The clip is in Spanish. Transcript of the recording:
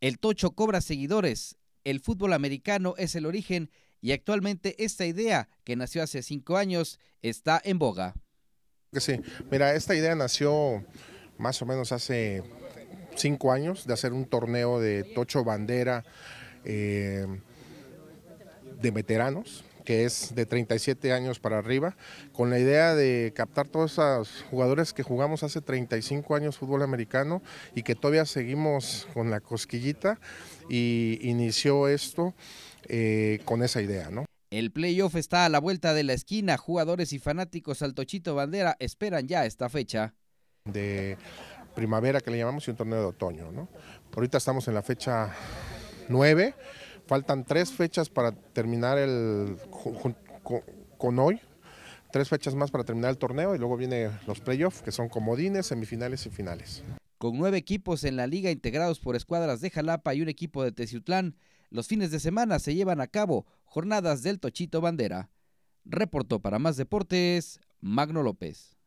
El tocho cobra seguidores. El fútbol americano es el origen y actualmente esta idea, que nació hace cinco años, está en boga. Sí, mira, esta idea nació más o menos hace cinco años de hacer un torneo de tocho bandera eh, de veteranos que es de 37 años para arriba, con la idea de captar todos esos jugadores que jugamos hace 35 años fútbol americano y que todavía seguimos con la cosquillita y inició esto eh, con esa idea, ¿no? El playoff está a la vuelta de la esquina. Jugadores y fanáticos al Tochito Bandera esperan ya esta fecha. De primavera que le llamamos y un torneo de otoño. ¿no? Ahorita estamos en la fecha 9 faltan tres fechas para terminar el con, hoy, tres fechas más para terminar el torneo y luego vienen los playoffs, que son comodines, semifinales y finales. Con nueve equipos en la liga integrados por escuadras de Jalapa y un equipo de Teciutlán, los fines de semana se llevan a cabo jornadas del Tochito Bandera. Reportó para más deportes Magno López.